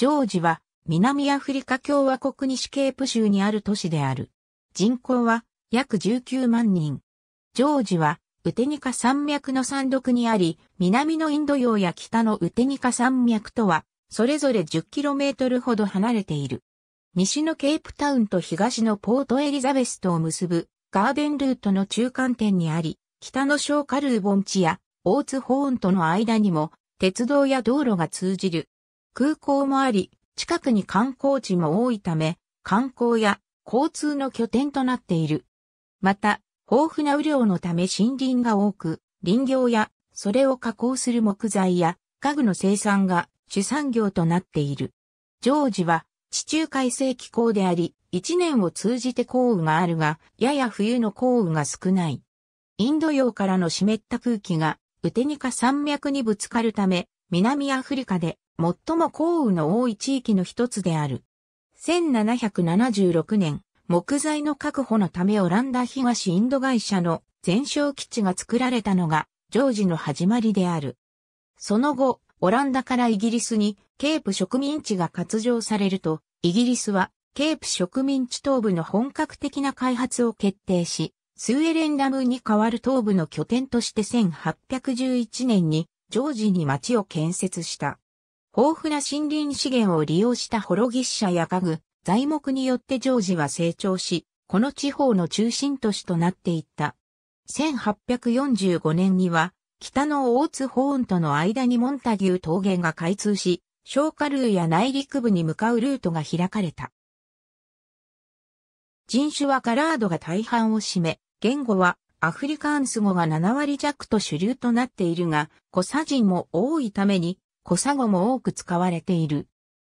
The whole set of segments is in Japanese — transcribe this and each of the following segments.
ジョージは南アフリカ共和国西ケープ州にある都市である。人口は約19万人。ジョージはウテニカ山脈の山麓にあり、南のインド洋や北のウテニカ山脈とは、それぞれ 10km ほど離れている。西のケープタウンと東のポートエリザベスとを結ぶガーデンルートの中間点にあり、北のショーカルー盆地やオーツホーンとの間にも鉄道や道路が通じる空港もあり、近くに観光地も多いため、観光や交通の拠点となっている。また、豊富な雨量のため森林が多く、林業やそれを加工する木材や家具の生産が主産業となっている。ジョージは地中海性気候であり、一年を通じて降雨があるが、やや冬の降雨が少ない。インド洋からの湿った空気が、ウテニカ山脈にぶつかるため、南アフリカで最も降雨の多い地域の一つである。1776年、木材の確保のためオランダ東インド会社の全焼基地が作られたのが、ジョージの始まりである。その後、オランダからイギリスにケープ植民地が割譲されると、イギリスはケープ植民地東部の本格的な開発を決定し、スウェレンダムに代わる東部の拠点として1811年にジョージに町を建設した。豊富な森林資源を利用した滅ぎ者や家具、材木によってジョージは成長し、この地方の中心都市となっていった。1845年には、北の大津ホーンとの間にモンタギュー峠が開通し、消化ルーや内陸部に向かうルートが開かれた。人種はガラードが大半を占め、言語はアフリカンス語が7割弱と主流となっているが、コサ人も多いためにコサゴも多く使われている。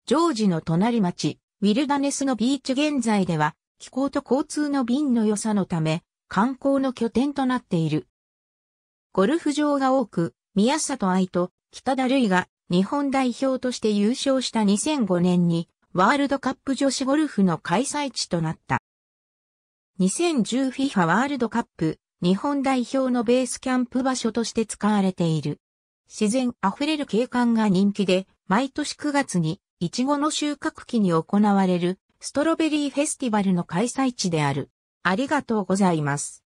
ジョージの隣町、ウィルダネスのビーチ現在では、気候と交通の便の良さのため、観光の拠点となっている。ゴルフ場が多く、宮里愛と北田類が日本代表として優勝した2005年に、ワールドカップ女子ゴルフの開催地となった。2010FIFA ワールドカップ日本代表のベースキャンプ場所として使われている。自然溢れる景観が人気で、毎年9月に、イチゴの収穫期に行われる、ストロベリーフェスティバルの開催地である。ありがとうございます。